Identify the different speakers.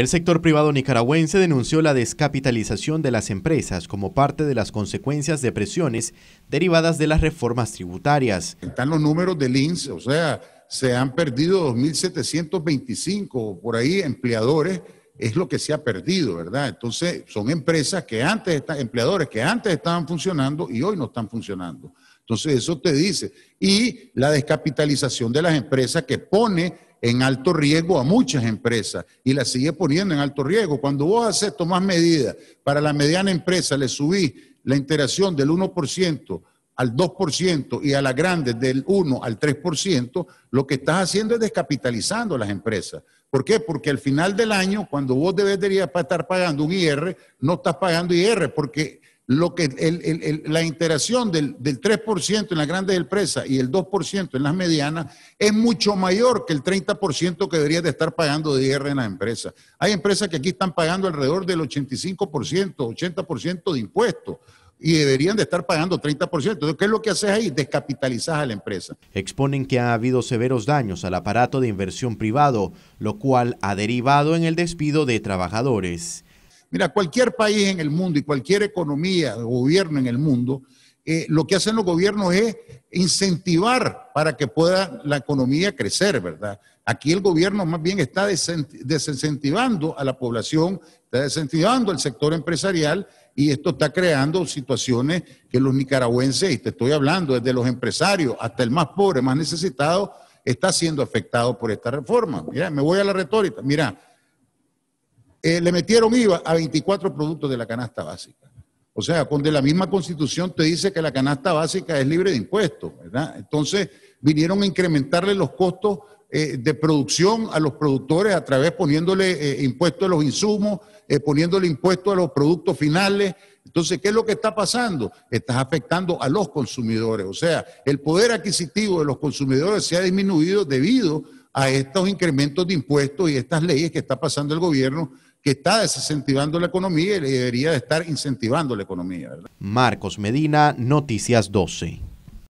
Speaker 1: El sector privado nicaragüense denunció la descapitalización de las empresas como parte de las consecuencias de presiones derivadas de las reformas tributarias. Están los números del
Speaker 2: INSS, o sea, se han perdido 2.725 por ahí empleadores, es lo que se ha perdido, ¿verdad? Entonces, son empresas que antes, empleadores que antes estaban funcionando y hoy no están funcionando. Entonces, eso te dice. Y la descapitalización de las empresas que pone en alto riesgo a muchas empresas y las sigue poniendo en alto riesgo. Cuando vos haces, tomas medidas para la mediana empresa, le subís la interacción del 1% al 2% y a las grandes del 1 al 3%, lo que estás haciendo es descapitalizando las empresas. ¿Por qué? Porque al final del año, cuando vos deberías estar pagando un IR, no estás pagando IR porque lo que la interacción del, del 3% en las grandes empresas y el 2% en las medianas es mucho mayor que el 30% que debería de estar pagando de IR en las empresas. Hay empresas que aquí están pagando alrededor del 85%, 80% de impuestos y deberían de estar pagando 30%. Entonces, ¿qué es lo que haces ahí? Descapitalizas a la empresa. Exponen
Speaker 1: que ha habido severos daños al aparato de inversión privado, lo cual ha derivado en el
Speaker 2: despido de trabajadores. Mira, cualquier país en el mundo y cualquier economía, gobierno en el mundo, eh, lo que hacen los gobiernos es incentivar para que pueda la economía crecer, ¿verdad? Aquí el gobierno más bien está desincentivando a la población, está desincentivando al sector empresarial y esto está creando situaciones que los nicaragüenses, y te estoy hablando desde los empresarios hasta el más pobre, más necesitado, está siendo afectado por esta reforma. Mira, me voy a la retórica. Mira, eh, le metieron IVA a 24 productos de la canasta básica. O sea, donde la misma constitución te dice que la canasta básica es libre de impuestos, ¿verdad? Entonces vinieron a incrementarle los costos eh, de producción a los productores a través poniéndole eh, impuestos a los insumos, poniéndole impuestos a los productos finales. Entonces, ¿qué es lo que está pasando? Estás afectando a los consumidores. O sea, el poder adquisitivo de los consumidores se ha disminuido debido a a estos incrementos de impuestos y estas leyes que está pasando el gobierno que está desincentivando la economía y debería de estar incentivando la economía.
Speaker 1: Marcos Medina, Noticias 12.